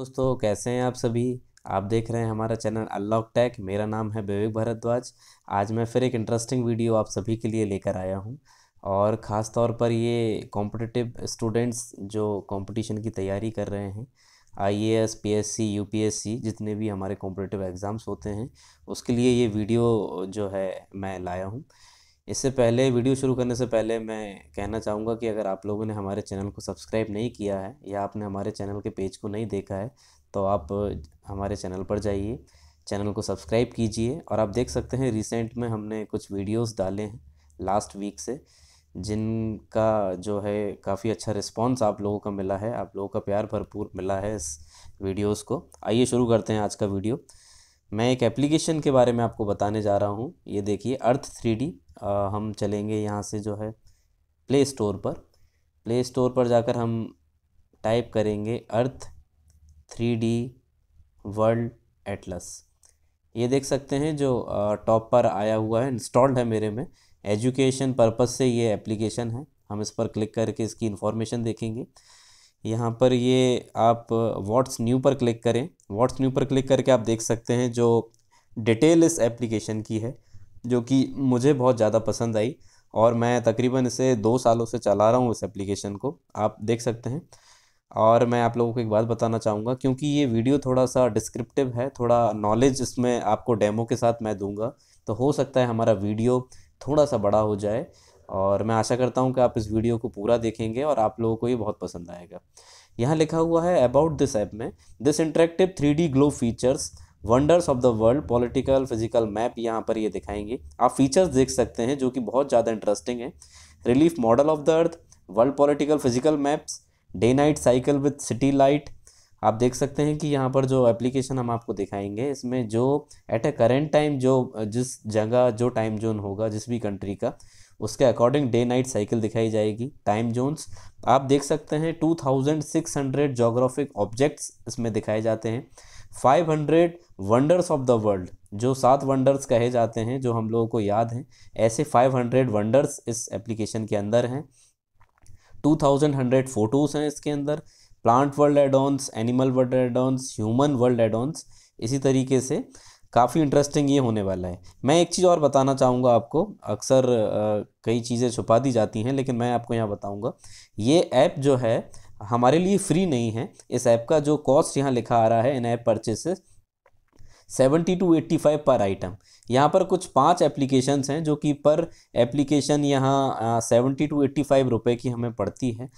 दोस्तों कैसे हैं आप सभी आप देख रहे हैं हमारा चैनल अनलॉक टैक मेरा नाम है विवेक भारद्वाज आज मैं फिर एक इंटरेस्टिंग वीडियो आप सभी के लिए लेकर आया हूं और ख़ास तौर पर ये कॉम्पिटिटिव स्टूडेंट्स जो कंपटीशन की तैयारी कर रहे हैं आईएएस, पीएससी, यूपीएससी जितने भी हमारे कॉम्पिटिटिव एग्ज़ाम्स होते हैं उसके लिए ये वीडियो जो है मैं लाया हूँ इससे पहले वीडियो शुरू करने से पहले मैं कहना चाहूँगा कि अगर आप लोगों ने हमारे चैनल को सब्सक्राइब नहीं किया है या आपने हमारे चैनल के पेज को नहीं देखा है तो आप हमारे चैनल पर जाइए चैनल को सब्सक्राइब कीजिए और आप देख सकते हैं रिसेंट में हमने कुछ वीडियोस डाले हैं लास्ट वीक से जिनका जो है काफ़ी अच्छा रिस्पांस आप लोगों का मिला है आप लोगों का प्यार भरपूर मिला है इस वीडियोस को आइए शुरू करते हैं आज का वीडियो मैं एक एप्लीकेशन के बारे में आपको बताने जा रहा हूँ ये देखिए अर्थ थ्री आ, हम चलेंगे यहाँ से जो है प्ले स्टोर पर प्ले स्टोर पर जाकर हम टाइप करेंगे earth three D world atlas ये देख सकते हैं जो टॉप पर आया हुआ है इंस्टॉल्ड है मेरे में एजुकेशन पर्पस से ये एप्लीकेशन है हम इस पर क्लिक करके इसकी इन्फॉर्मेशन देखेंगे यहाँ पर ये आप व्हाट्स न्यू पर क्लिक करें व्हाट्स न्यू पर क्लिक करके आप देख सकते हैं जो डिटेल इस एप्लीकेशन की है जो कि मुझे बहुत ज़्यादा पसंद आई और मैं तकरीबन इसे दो सालों से चला रहा हूँ इस एप्लीकेशन को आप देख सकते हैं और मैं आप लोगों को एक बात बताना चाहूँगा क्योंकि ये वीडियो थोड़ा सा डिस्क्रिप्टिव है थोड़ा नॉलेज इसमें आपको डेमो के साथ मैं दूंगा तो हो सकता है हमारा वीडियो थोड़ा सा बड़ा हो जाए और मैं आशा करता हूँ कि आप इस वीडियो को पूरा देखेंगे और आप लोगों को ये बहुत पसंद आएगा यहाँ लिखा हुआ है अबाउट दिस ऐप में this interactive three globe features wonders of the world political physical map यहाँ पर ये दिखाएंगे आप फीचर्स देख सकते हैं जो कि बहुत ज़्यादा इंटरेस्टिंग है relief model of the earth world political physical maps day night cycle with city light आप देख सकते हैं कि यहाँ पर जो एप्लीकेशन हम आपको दिखाएंगे इसमें जो एट अ करेंट टाइम जो जिस जगह जो टाइम जोन होगा जिस भी कंट्री का उसके अकॉर्डिंग डे नाइट साइकिल दिखाई जाएगी टाइम जोन्स आप देख सकते हैं two thousand six hundred geographic objects इसमें दिखाए जाते हैं five hundred wonders of the world जो सात वंडर्स कहे जाते हैं जो हम लोगों को याद हैं ऐसे फाइव हंड्रेड वंडर्स इस एप्लीकेशन के अंदर हैं टू थाउजेंड हंड्रेड फ़ोटोज़ हैं इसके अंदर plant world addons animal world addons human world addons इसी तरीके से काफ़ी इंटरेस्टिंग ये होने वाला है मैं एक चीज़ और बताना चाहूँगा आपको अक्सर कई चीज़ें छुपा दी जाती हैं लेकिन मैं आपको यहाँ बताऊँगा ये ऐप जो है हमारे लिए फ्री नहीं है इस ऐप का जो कॉस्ट यहाँ लिखा आ रहा है in app purchases seventy two eighty five per item यहाँ पर कुछ पांच एप्लीकेशंस हैं जो कि पर एप्लीकेशन यहाँ सेवेंटी टू एट्टी फाइव रुपये की हमें पड़ती है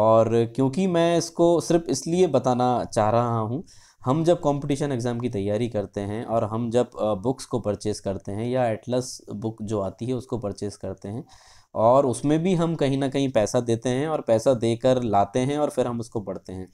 और क्योंकि मैं इसको सिर्फ इसलिए बताना चाह रहा हूँ हम जब कंपटीशन एग्ज़ाम की तैयारी करते हैं और हम जब बुक्स को परचेज़ करते हैं या एटलस बुक जो आती है उसको परचेज़ करते हैं और उसमें भी हम कहीं ना कहीं पैसा देते हैं और पैसा देकर लाते हैं और फिर हम उसको पढ़ते हैं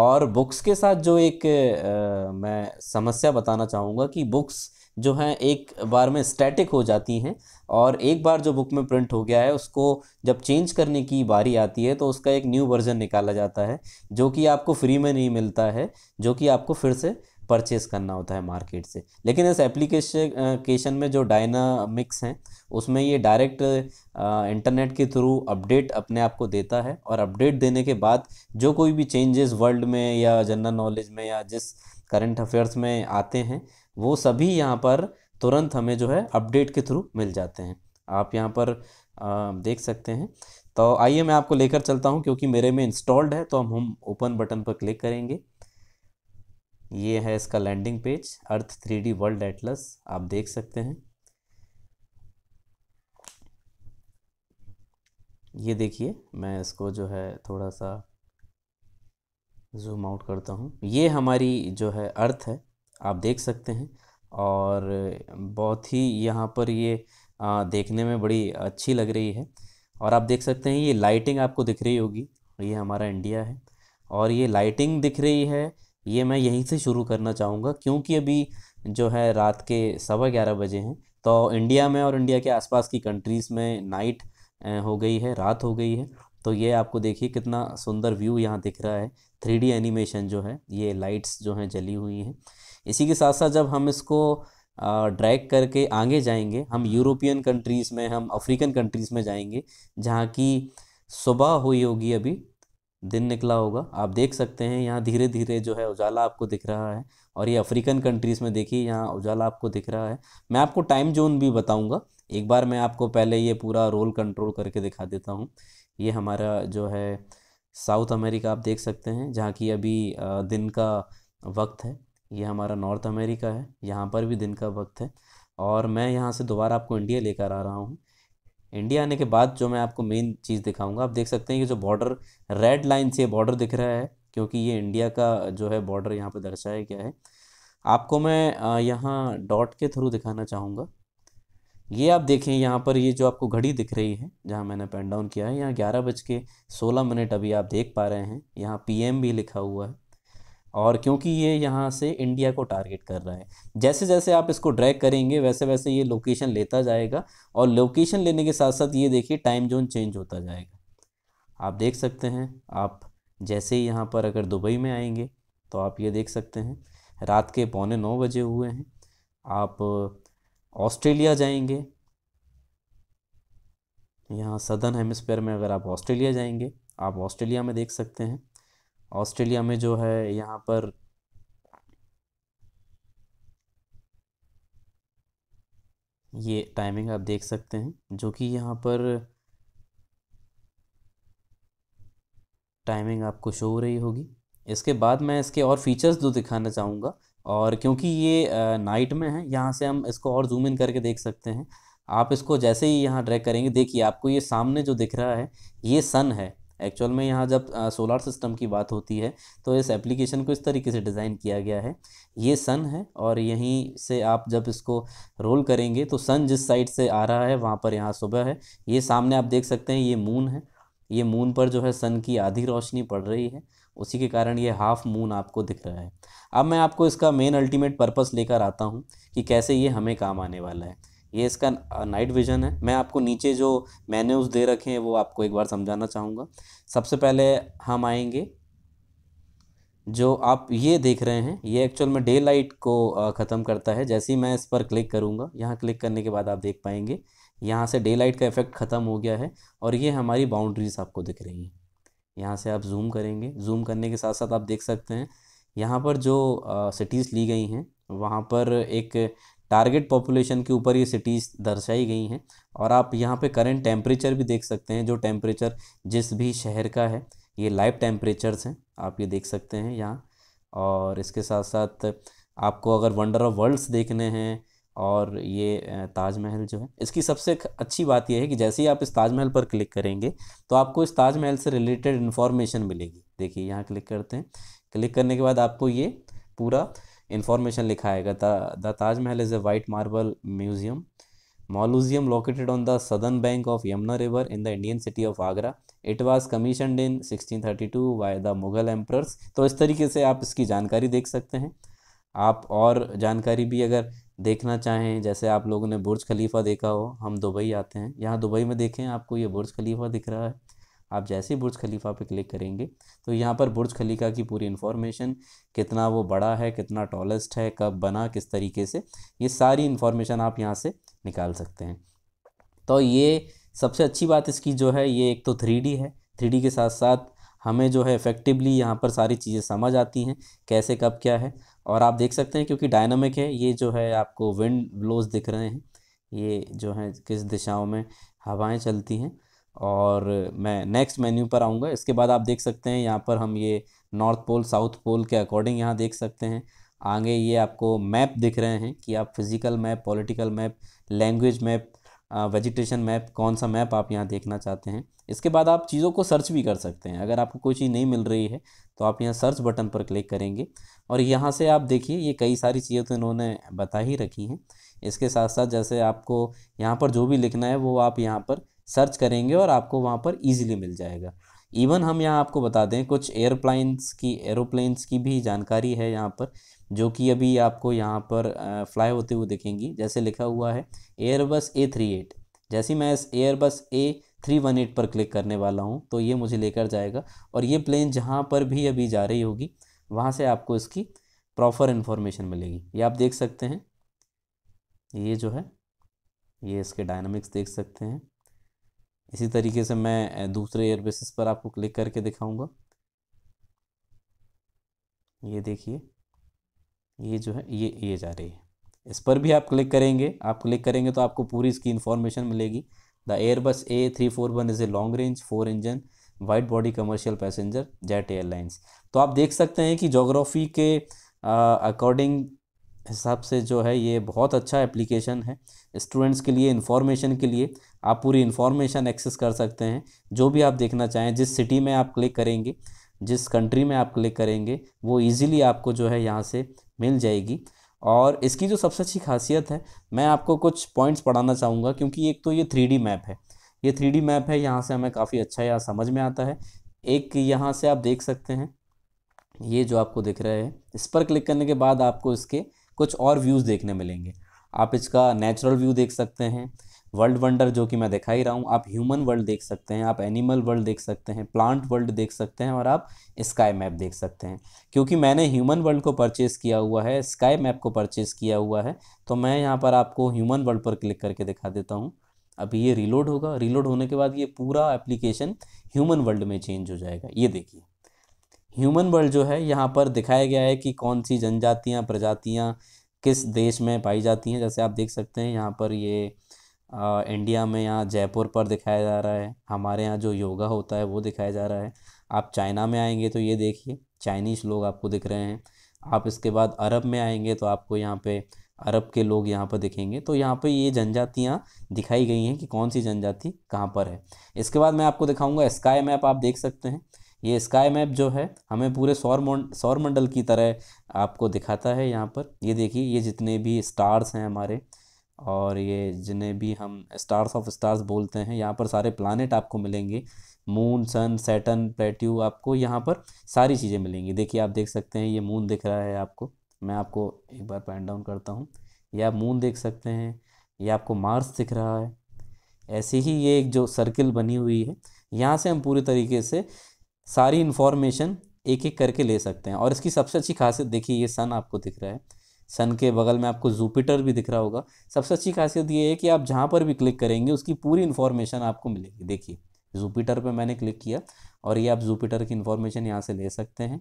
और बुक्स के साथ जो एक आ, मैं समस्या बताना चाहूँगा कि बुक्स जो हैं एक बार में स्टैटिक हो जाती हैं और एक बार जो बुक में प्रिंट हो गया है उसको जब चेंज करने की बारी आती है तो उसका एक न्यू वर्जन निकाला जाता है जो कि आपको फ्री में नहीं मिलता है जो कि आपको फिर से परचेस करना होता है मार्केट से लेकिन इस एप्लीकेशन में जो डायनामिक्स हैं उसमें ये डायरेक्ट इंटरनेट के थ्रू अपडेट अपने आप को देता है और अपडेट देने के बाद जो कोई भी चेंजेस वर्ल्ड में या जनरल नॉलेज में या जिस करंट अफेयर्स में आते हैं वो सभी यहाँ पर तुरंत हमें जो है अपडेट के थ्रू मिल जाते हैं आप यहाँ पर आ, देख सकते हैं तो आइए मैं आपको लेकर चलता हूँ क्योंकि मेरे में इंस्टॉल्ड है तो हम हम ओपन बटन पर क्लिक करेंगे ये है इसका landing page earth three world atlas आप देख सकते हैं ये देखिए मैं इसको जो है थोड़ा सा जूम आउट करता हूँ ये हमारी जो है अर्थ है आप देख सकते हैं और बहुत ही यहाँ पर ये आ, देखने में बड़ी अच्छी लग रही है और आप देख सकते हैं ये लाइटिंग आपको दिख रही होगी ये हमारा इंडिया है और ये लाइटिंग दिख रही है ये मैं यहीं से शुरू करना चाहूँगा क्योंकि अभी जो है रात के सवा ग्यारह बजे हैं तो इंडिया में और इंडिया के आसपास की कंट्रीज़ में नाइट हो गई है रात हो गई है तो ये आपको देखिए कितना सुंदर व्यू यहाँ दिख रहा है थ्री एनिमेशन जो है ये लाइट्स जो हैं जली हुई हैं इसी के साथ साथ जब हम इसको ड्रैग करके आगे जाएंगे हम यूरोपियन कंट्रीज़ में हम अफ्रीकन कंट्रीज़ में जाएंगे जहाँ की सुबह हुई होगी अभी दिन निकला होगा आप देख सकते हैं यहाँ धीरे धीरे जो है उजाला आपको दिख रहा है और ये अफ्रीकन कंट्रीज़ में देखिए यहाँ उजाला आपको दिख रहा है मैं आपको टाइम जोन भी बताऊँगा एक बार मैं आपको पहले ये पूरा रोल कंट्रोल करके दिखा देता हूँ ये हमारा जो है साउथ अमेरिका आप देख सकते हैं जहाँ की अभी दिन का वक्त है ये हमारा नॉर्थ अमेरिका है यहाँ पर भी दिन का वक्त है और मैं यहाँ से दोबारा आपको इंडिया लेकर आ रहा हूँ इंडिया आने के बाद जो मैं आपको मेन चीज़ दिखाऊंगा आप देख सकते हैं कि जो बॉर्डर रेड लाइन से बॉर्डर दिख रहा है क्योंकि ये इंडिया का जो है बॉर्डर यहाँ पर दर्शाया गया है आपको मैं यहाँ डॉट के थ्रू दिखाना चाहूँगा ये आप देखें यहाँ पर ये जो आपको घड़ी दिख रही है जहाँ मैंने पेन डाउन किया है यहाँ ग्यारह बज के सोलह मिनट अभी आप देख पा रहे हैं यहाँ पीएम भी लिखा हुआ है और क्योंकि ये यहाँ से इंडिया को टारगेट कर रहा है जैसे जैसे आप इसको ड्रैग करेंगे वैसे वैसे ये लोकेशन लेता जाएगा और लोकेशन लेने के साथ साथ ये देखिए टाइम जोन चेंज होता जाएगा आप देख सकते हैं आप जैसे ही यहाँ पर अगर दुबई में आएंगे तो आप ये देख सकते हैं रात के पौने नौ बजे हुए हैं आप ऑस्ट्रेलिया जाएंगे यहाँ सदर्न हेमस्फेयर में अगर आप ऑस्ट्रेलिया जाएंगे आप ऑस्ट्रेलिया में देख सकते हैं ऑस्ट्रेलिया में जो है यहाँ पर ये टाइमिंग आप देख सकते हैं जो कि यहाँ पर टाइमिंग आपको शो हो रही होगी इसके बाद मैं इसके और फीचर्स जो दिखाना चाहूँगा और क्योंकि ये नाइट में है यहाँ से हम इसको और जूम इन करके देख सकते हैं आप इसको जैसे ही यहाँ ड्रैग करेंगे देखिए आपको ये सामने जो दिख रहा है ये सन है एक्चुअल में यहाँ जब सोलार सिस्टम की बात होती है तो इस एप्लीकेशन को इस तरीके से डिज़ाइन किया गया है ये सन है और यहीं से आप जब इसको रोल करेंगे तो सन जिस साइड से आ रहा है वहाँ पर यहाँ सुबह है ये सामने आप देख सकते हैं ये मून है ये मून पर जो है सन की आधी रोशनी पड़ रही है उसी के कारण ये हाफ़ मून आपको दिख रहा है अब मैं आपको इसका मेन अल्टीमेट पर्पस लेकर आता हूँ कि कैसे ये हमें काम आने वाला है ये इसका नाइट विजन है मैं आपको नीचे जो मैन्यूज दे रखे हैं वो आपको एक बार समझाना चाहूँगा सबसे पहले हम आएंगे जो आप ये देख रहे हैं ये एक्चुअल में डे लाइट को ख़त्म करता है जैसे ही मैं इस पर क्लिक करूँगा यहाँ क्लिक करने के बाद आप देख पाएंगे यहाँ से डे लाइट का इफेक्ट ख़त्म हो गया है और ये हमारी बाउंड्रीज आपको दिख रही हैं यहाँ से आप जूम करेंगे जूम करने के साथ साथ आप देख सकते हैं यहाँ पर जो सिटीज़ ली गई हैं वहाँ पर एक टारगेट पॉपुलेशन के ऊपर ये सिटीज़ दर्शाई गई हैं और आप यहाँ पे करंट टेम्परेचर भी देख सकते हैं जो टेम्परेचर जिस भी शहर का है ये लाइव टेम्परेचर्स हैं आप ये देख सकते हैं यहाँ और इसके साथ साथ आपको अगर वंडर ऑफ वर्ल्ड्स देखने हैं और ये ताजमहल जो है इसकी सबसे अच्छी बात यह है कि जैसे ही आप इस ताजमहल पर क्लिक करेंगे तो आपको इस ताजमहल से रिलेटेड इन्फॉर्मेशन मिलेगी देखिए यहाँ क्लिक करते हैं क्लिक करने के बाद आपको ये पूरा इंफॉर्मेशन लिखा है the Taj Mahal is a white marble museum mausoleum located on the southern bank of Yamuna river in the Indian city of Agra it was commissioned in 1632 by the Mughal emperors तो इस तरीके से आप इसकी जानकारी देख सकते हैं आप और जानकारी भी अगर देखना चाहें जैसे आप लोगों ने बुर्ज खलीफा देखा हो हम दुबई आते हैं यहाँ दुबई में देखें आपको ये बुर्ज खलीफा दिख रहा है आप जैसे बुर्ज खलीफा पे क्लिक करेंगे तो यहाँ पर बुर्ज खलीफा की पूरी इन्फॉर्मेशन कितना वो बड़ा है कितना टॉलेस्ट है कब बना किस तरीके से ये सारी इन्फॉर्मेशन आप यहाँ से निकाल सकते हैं तो ये सबसे अच्छी बात इसकी जो है ये एक तो थ्री है थ्री के साथ साथ हमें जो है इफ़ेक्टिवली यहाँ पर सारी चीज़ें समझ आती हैं कैसे कब क्या है और आप देख सकते हैं क्योंकि डायनामिक है ये जो है आपको विंड ब्लोज दिख रहे हैं ये जो है किस दिशाओं में हवाएं चलती हैं और मैं नेक्स्ट मेन्यू पर आऊँगा इसके बाद आप देख सकते हैं यहाँ पर हम ये नॉर्थ पोल साउथ पोल के अकॉर्डिंग यहाँ देख सकते हैं आगे ये आपको मैप दिख रहे हैं कि आप physical map political map language map vegetation map कौन सा मैप आप यहाँ देखना चाहते हैं इसके बाद आप चीज़ों को सर्च भी कर सकते हैं अगर आपको कोई चीज़ नहीं मिल रही है तो आप यहाँ सर्च बटन पर क्लिक करेंगे और यहाँ से आप देखिए ये कई सारी चीज़ें तो इन्होंने बता ही रखी हैं इसके साथ साथ जैसे आपको यहाँ पर जो भी लिखना है वो आप यहाँ पर सर्च करेंगे और आपको वहाँ पर ईजिली मिल जाएगा इवन हम यहाँ आपको बता दें कुछ एयरप्लाइंस की एरोप्लेन्स की भी जानकारी है यहाँ पर जो कि अभी आपको यहाँ पर फ्लाई होते हुए दिखेंगी जैसे लिखा हुआ है एयरबस ए थ्री एट जैसे मैं इस Airbus A three one eight पर क्लिक करने वाला हूँ तो ये मुझे लेकर जाएगा और ये प्लेन जहाँ पर भी अभी जा रही होगी वहाँ से आपको इसकी प्रॉपर इन्फॉर्मेशन मिलेगी ये आप देख सकते हैं ये जो है ये इसके डायनामिक्स देख सकते हैं इसी तरीके से मैं दूसरे एयरबेसिस पर आपको क्लिक करके दिखाऊंगा ये देखिए ये जो है ये ये जा रही है इस पर भी आप क्लिक करेंगे आप क्लिक करेंगे तो आपको पूरी इसकी इन्फॉर्मेशन मिलेगी the Airbus A three four one is a long range four engine wide body commercial passenger jet airlines तो आप देख सकते हैं कि जोग्राफी के अकॉर्डिंग हिसाब से जो है ये बहुत अच्छा एप्लीकेशन है स्टूडेंट्स के लिए इन्फॉर्मेशन के लिए आप पूरी इन्फॉर्मेशन एक्सेस कर सकते हैं जो भी आप देखना चाहें जिस सिटी में आप क्लिक करेंगे जिस कंट्री में आप क्लिक करेंगे वो ईज़िली आपको जो है यहाँ से मिल जाएगी और इसकी जो सबसे अच्छी खासियत है मैं आपको कुछ पॉइंट्स पढ़ाना चाहूँगा क्योंकि एक तो ये थ्री मैप है ये थ्री मैप है यहाँ से हमें काफ़ी अच्छा यहाँ समझ में आता है एक यहाँ से आप देख सकते हैं ये जो आपको दिख रहा है इस पर क्लिक करने के बाद आपको इसके कुछ और व्यूज़ देखने मिलेंगे आप इसका नेचुरल व्यू देख सकते हैं वर्ल्ड वंडर जो कि मैं दिखा ही रहा हूँ आप ह्यूमन वर्ल्ड देख सकते हैं आप एनिमल वर्ल्ड देख सकते हैं प्लांट वर्ल्ड देख सकते हैं और आप स्काई मैप देख सकते हैं क्योंकि मैंने ह्यूमन वर्ल्ड को परचेस किया हुआ है स्काई मैप को परचेस किया हुआ है तो मैं यहाँ पर आपको ह्यूमन वर्ल्ड पर क्लिक करके दिखा देता हूँ अभी ये रिलोड होगा रिलोड होने के बाद ये पूरा एप्लीकेशन ह्यूमन वर्ल्ड में चेंज हो जाएगा ये देखिए ह्यूमन वर्ल्ड जो है यहाँ पर दिखाया गया है कि कौन सी जनजातियाँ प्रजातियाँ किस देश में पाई जाती हैं जैसे आप देख सकते हैं यहाँ पर ये इंडिया में यहाँ जयपुर पर दिखाया जा रहा है हमारे यहाँ जो योगा होता है वो दिखाया जा रहा है आप चाइना में आएंगे तो ये देखिए चाइनीज़ लोग आपको दिख रहे हैं आप इसके बाद अरब में आएंगे तो आपको यहाँ पे अरब के लोग यहाँ पर दिखेंगे तो यहाँ पे ये जनजातियाँ दिखाई गई हैं कि कौन सी जनजाति कहाँ पर है इसके बाद मैं आपको दिखाऊंगा स्काई मैप आप देख सकते हैं ये स्काई मैप जो है हमें पूरे सौर सौरमंडल की तरह आपको दिखाता है यहाँ पर ये देखिए ये जितने भी स्टार्स हैं हमारे और ये जिन्हें भी हम स्टार्स ऑफ स्टार्स बोलते हैं यहाँ पर सारे प्लानट आपको मिलेंगे मून सन सैटन प्लेट्यू आपको यहाँ पर सारी चीज़ें मिलेंगी देखिए आप देख सकते हैं ये मून दिख रहा है आपको मैं आपको एक बार पैंट डाउन करता हूँ ये आप मून देख सकते हैं ये आपको मार्स दिख रहा है ऐसे ही ये एक जो सर्किल बनी हुई है यहाँ से हम पूरी तरीके से सारी इन्फॉर्मेशन एक एक करके ले सकते हैं और इसकी सबसे अच्छी खासियत देखिए ये सन आपको दिख रहा है सन के बगल में आपको जुपिटर भी दिख रहा होगा सबसे अच्छी खासियत ये है कि आप जहाँ पर भी क्लिक करेंगे उसकी पूरी इन्फॉर्मेशन आपको मिलेगी देखिए जुपिटर पर मैंने क्लिक किया और ये आप जुपिटर की इन्फॉर्मेशन यहाँ से ले सकते हैं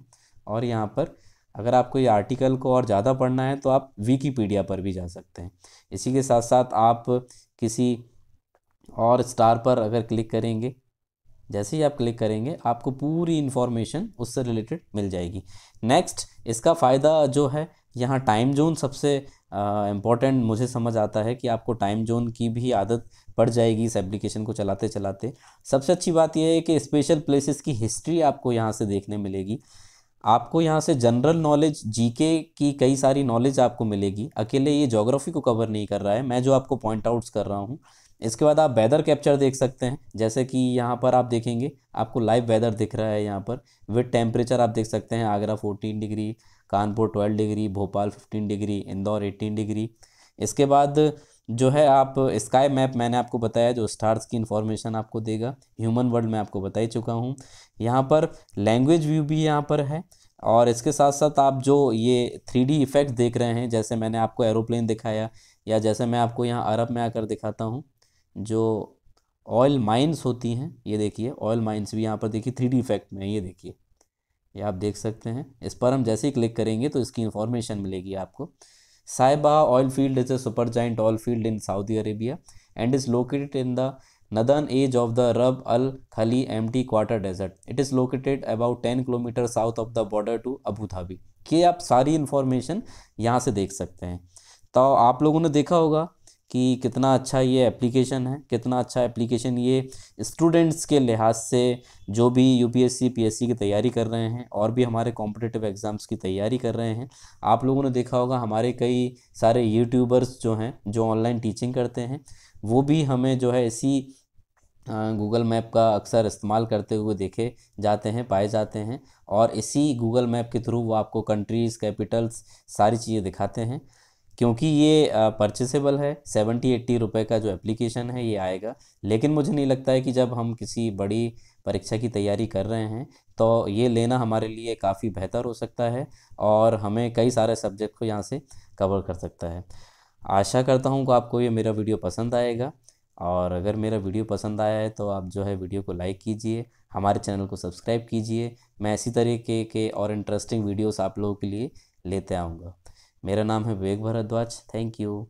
और यहाँ पर अगर आपको ये आर्टिकल को और ज़्यादा पढ़ना है तो आप विकीपीडिया पर भी जा सकते हैं इसी के साथ साथ आप किसी और स्टार पर अगर क्लिक करेंगे जैसे ही आप क्लिक करेंगे आपको पूरी इन्फॉर्मेशन उससे रिलेटेड मिल जाएगी नेक्स्ट इसका फ़ायदा जो है यहाँ टाइम जोन सबसे इम्पॉर्टेंट मुझे समझ आता है कि आपको टाइम जोन की भी आदत पड़ जाएगी इस एप्लीकेशन को चलाते चलाते सबसे अच्छी बात यह है कि स्पेशल प्लेसेस की हिस्ट्री आपको यहाँ से देखने मिलेगी आपको यहाँ से जनरल नॉलेज जीके की कई सारी नॉलेज आपको मिलेगी अकेले ये जोग्राफी को कवर नहीं कर रहा है मैं जो आपको पॉइंट आउट्स कर रहा हूँ इसके बाद आप वेदर कैप्चर देख सकते हैं जैसे कि यहाँ पर आप देखेंगे आपको लाइव वेदर दिख रहा है यहाँ पर विद टेम्परेचर आप देख सकते हैं Agra 14 degree Kanpur 12 degree Bhopal 15 degree Indore 18 degree इसके बाद जो है आप स्काई मैप मैंने आपको बताया जो स्टार्स की इन्फॉर्मेशन आपको देगा ह्यूमन वर्ल्ड मैं आपको बता ही चुका हूँ यहाँ पर लैंग्वेज व्यू भी यहाँ पर है और इसके साथ साथ आप जो ये थ्री डी इफ़ेक्ट देख रहे हैं जैसे मैंने आपको एरोप्लेन दिखाया या जैसे मैं आपको यहाँ अरब में आकर दिखाता हूँ जो ऑयल माइंस होती हैं ये देखिए ऑयल माइंस भी यहाँ पर देखिए थ्री डी इफेक्ट में ये देखिए ये आप देख सकते हैं इस पर हम जैसे ही क्लिक करेंगे तो इसकी इन्फॉर्मेशन मिलेगी आपको Shaybah oil field is a super giant oil field in Saudi Arabia and is located in the northern edge of the Rub al Khali empty desert. Desert it is located about ten kilometre south of the border to Abu Dhabi ये आप सारी information यहाँ से देख सकते हैं तो आप लोगों ने देखा होगा कि कितना अच्छा ये एप्लीकेशन है कितना अच्छा एप्लीकेशन ये स्टूडेंट्स के लिहाज से जो भी यूपीएससी पीएससी की तैयारी कर रहे हैं और भी हमारे कॉम्पिटेटिव एग्ज़ाम्स की तैयारी कर रहे हैं आप लोगों ने देखा होगा हमारे कई सारे यूट्यूबर्स जो हैं जो ऑनलाइन टीचिंग करते हैं वो भी हमें जो है इसी गूगल मैप का अक्सर इस्तेमाल करते हुए देखे जाते हैं पाए जाते हैं और इसी गूगल मैप के थ्रू वो आपको कंट्रीज़ कैपिटल्स सारी चीज़ें दिखाते हैं क्योंकि ये परचेसेबल है सेवेंटी एट्टी रुपये का जो एप्लीकेशन है ये आएगा लेकिन मुझे नहीं लगता है कि जब हम किसी बड़ी परीक्षा की तैयारी कर रहे हैं तो ये लेना हमारे लिए काफ़ी बेहतर हो सकता है और हमें कई सारे सब्जेक्ट को यहाँ से कवर कर सकता है आशा करता हूँ कि आपको ये मेरा वीडियो पसंद आएगा और अगर मेरा वीडियो पसंद आया है तो आप जो है वीडियो को लाइक कीजिए हमारे चैनल को सब्सक्राइब कीजिए मैं इसी तरीके के और इंटरेस्टिंग वीडियोस आप लोगों के लिए लेते आऊँगा मेरा नाम है विवेक भारद्वाज थैंक यू